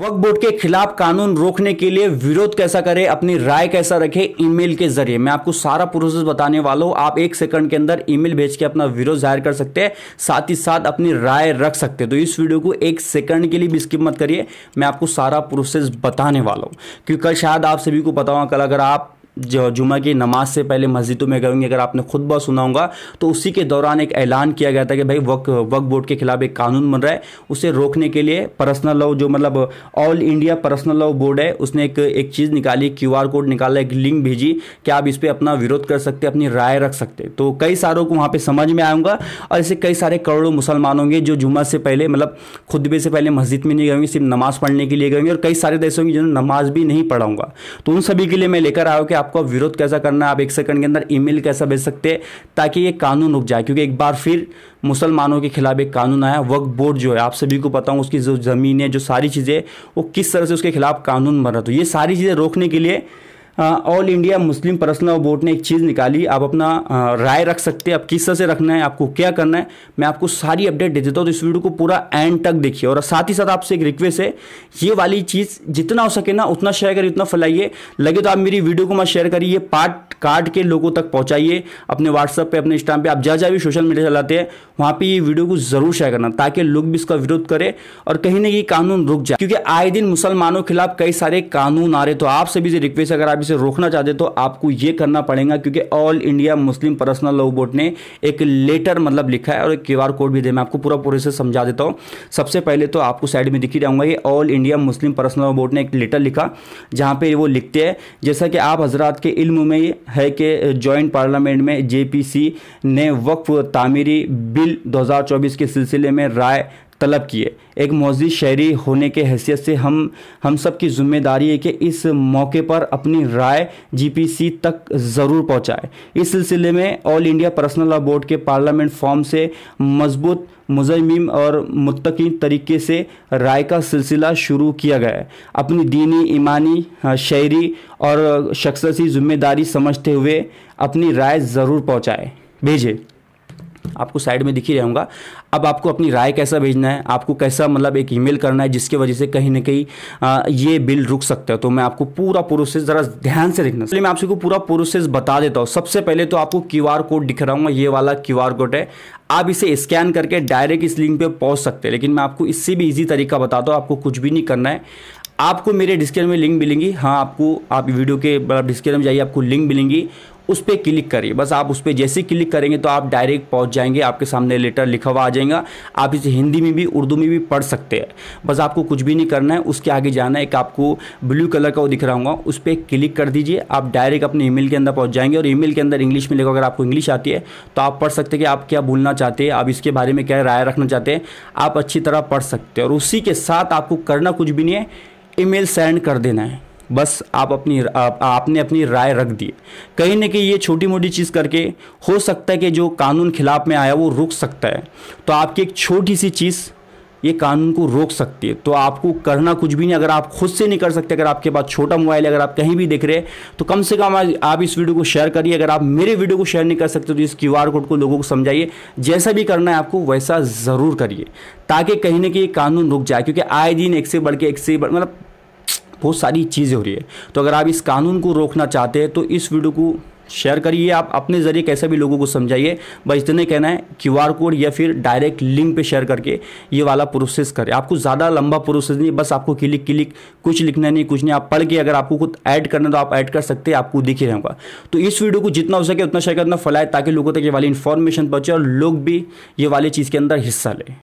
वक्त बोर्ड के खिलाफ कानून रोकने के लिए विरोध कैसा करें अपनी राय कैसा रखें ईमेल के जरिए मैं आपको सारा प्रोसेस बताने वाला हूं आप एक सेकंड के अंदर ईमेल भेज के अपना विरोध जाहिर कर सकते हैं साथ ही साथ अपनी राय रख सकते हैं तो इस वीडियो को एक सेकंड के लिए भी स्किप मत करिए मैं आपको सारा प्रोसेस बताने वाला हूँ क्योंकि कल शायद आप सभी को पता कल अगर आप जो जुमा की नमाज से पहले मस्जिदों में करेंगे अगर आपने खुतबा सुना होगा तो उसी के दौरान एक ऐलान किया गया था कि भाई वक् वक्फ बोर्ड के खिलाफ एक कानून बन रहा है उसे रोकने के लिए पर्सनल लॉ जो मतलब all India personal law board है उसने एक एक चीज़ निकाली क्यू कोड निकाला एक लिंक भेजी कि आप इस पर अपना विरोध कर सकते अपनी राय रख सकते तो कई सारों को वहाँ पर समझ में आऊँगा और ऐसे कई सारे करोड़ों मुसलमान होंगे जो जुमा से पहले मतलब खुतबे से पहले मस्जिद में नहीं गएंगे सिर्फ नमाज़ पढ़ने के लिए गएंगे और कई सारे देश होंगे जिन्होंने नमाज भी नहीं पढ़ाऊँगा तो उन सभी के लिए मैं लेकर आया कि आपको विरोध कैसा करना है आप एक सेकंड के अंदर ईमेल कैसा भेज सकते हैं ताकि ये कानून रुक जाए क्योंकि एक बार फिर मुसलमानों के खिलाफ एक कानून आया वक्फ बोर्ड जो है आप सभी को पता हूँ उसकी जो ज़मीन है जो सारी चीज़ें वो किस तरह से उसके खिलाफ कानून बन रहा तो ये सारी चीज़ें रोकने के लिए all India Muslim personal board ने एक चीज़ निकाली आप अपना हाँ, राय रख सकते हैं आप किस तरह से रखना है आपको क्या करना है मैं आपको सारी अपडेट दे देता हूँ तो इस वीडियो को पूरा एंड तक देखिए और साथ ही साथ आपसे एक रिक्वेस्ट है ये वाली चीज़ जितना हो सके ना उतना शेयर करिए उतना फैलाइए लगे तो आप मेरी वीडियो को मत शेयर करिए पार्ट काट के लोगों तक पहुंचाइए अपने व्हाट्सअप पे अपने इंस्टाम पे आप जहाँ जहाँ भी सोशल मीडिया चलाते हैं वहाँ पे ये वीडियो को जरूर शेयर करना ताकि लोग भी इसका विरोध करें और कहीं ना कहीं कानून रुक जाए क्योंकि आए दिन मुसलमानों के खिलाफ कई सारे कानून आ रहे तो आप सभी से रिक्वेस्ट अगर आप इसे रोकना चाहते तो आपको ये करना पड़ेगा क्योंकि all India Muslim personal law board ने एक लेटर मतलब लिखा है और एक क्यू कोड भी दे मैं आपको पूरा पूरे से समझा देता हूँ सबसे पहले तो आपको साइड में दिखी जाऊंगा ये all India Muslim personal law board ने एक लेटर लिखा जहाँ पे वो लिखते हैं जैसा कि आप हजरात के इल्म में है कि जॉइंट पार्लियामेंट में जेपीसी ने वक्फ तामीरी बिल 2024 के सिलसिले में राय तलब किए एक मोजी शहरी होने के हैसियत से हम हम सब की जिम्मेदारी है कि इस मौके पर अपनी राय जीपीसी तक ज़रूर पहुंचाए इस सिलसिले में all India personal law board के पार्लियामेंट फॉर्म से मजबूत मुजमिम और मुतकी तरीके से राय का सिलसिला शुरू किया गया है अपनी दीनी ईमानी हाँ, शहरी और शख्सी जिम्मेदारी समझते हुए अपनी राय ज़रूर पहुँचाए भेजें आपको साइड में दिख ही रहूँगा अब आपको अपनी राय कैसा भेजना है आपको कैसा मतलब एक ईमेल करना है जिसकी वजह से कहीं ना कहीं ये बिल रुक सकता है तो मैं आपको पूरा प्रोसेस ज़रा ध्यान से देखना चलिए मैं आपसे को पूरा प्रोसेस बता देता हूँ सबसे पहले तो आपको क्यू कोड दिख रहा हूँ ये वाला क्यू कोड है आप इसे स्कैन करके डायरेक्ट इस लिंक पर पहुँच सकते हैं लेकिन मैं आपको इससे भी ईजी तरीका बताता हूँ आपको कुछ भी नहीं करना है आपको मेरे डिस्क्रिप्शन में लिंक मिलेंगी हाँ आपको आप वीडियो के डिस्क्रिप्शन में जाइए आपको लिंक मिलेंगी उस पर क्लिक करिए बस आप उस पर जैसे ही क्लिक करेंगे तो आप डायरेक्ट पहुंच जाएंगे आपके सामने लेटर लिखा हुआ आ जाएगा आप इसे हिंदी में भी उर्दू में भी पढ़ सकते हैं बस आपको कुछ भी नहीं करना है उसके आगे जाना है एक आपको ब्लू कलर का वो दिख रहा होगा उस पर क्लिक कर दीजिए आप डायरेक्ट अपने ई के अंदर पहुँच जाएंगे और ई के अंदर इंग्लिश में लिखो अगर आपको इंग्लिश आती है तो आप पढ़ सकते हैं कि आप क्या बोलना चाहते हैं आप इसके बारे में क्या राय रखना चाहते हैं आप अच्छी तरह पढ़ सकते हैं और उसी के साथ आपको करना कुछ भी नहीं है ईमेल सेंड कर देना है बस आप अपनी आप, आपने अपनी राय रख दी कहीं ना कहीं ये छोटी मोटी चीज़ करके हो सकता है कि जो कानून खिलाफ में आया वो रुक सकता है तो आपकी एक छोटी सी चीज़ ये कानून को रोक सकती है तो आपको करना कुछ भी नहीं अगर आप खुद से नहीं कर सकते अगर आपके पास छोटा मोबाइल है अगर आप कहीं भी देख रहे हैं तो कम से कम आज आप इस वीडियो को शेयर करिए अगर आप मेरे वीडियो को शेयर नहीं कर सकते तो इस क्यू आर कोड को लोगों को समझाइए जैसा भी करना है आपको वैसा ज़रूर करिए ताकि कहीं ना कहीं कानून रुक जाए क्योंकि आए दिन एक से बढ़ के एक से बढ़ मतलब बहुत सारी चीज़ें हो रही है तो अगर आप इस कानून को रोकना चाहते हैं तो इस वीडियो को शेयर करिए आप अपने ज़रिए कैसे भी लोगों को समझाइए बस इतने कहना है क्यू आर कोड या फिर डायरेक्ट लिंक पे शेयर करके ये वाला प्रोसेस करें आपको ज़्यादा लंबा प्रोसेस नहीं बस आपको क्लिक क्लिक कुछ लिखना नहीं कुछ नहीं आप पढ़ के अगर आपको खुद ऐड करना तो आप ऐड कर सकते हैं आपको दिख ही रहेगा तो इस वीडियो को जितना हो सके उतना शेयर करना फैलाए ताकि लोगों तक ये वाली इन्फॉर्मेशन पहुँचे और लोग भी ये वाली चीज़ के अंदर हिस्सा लें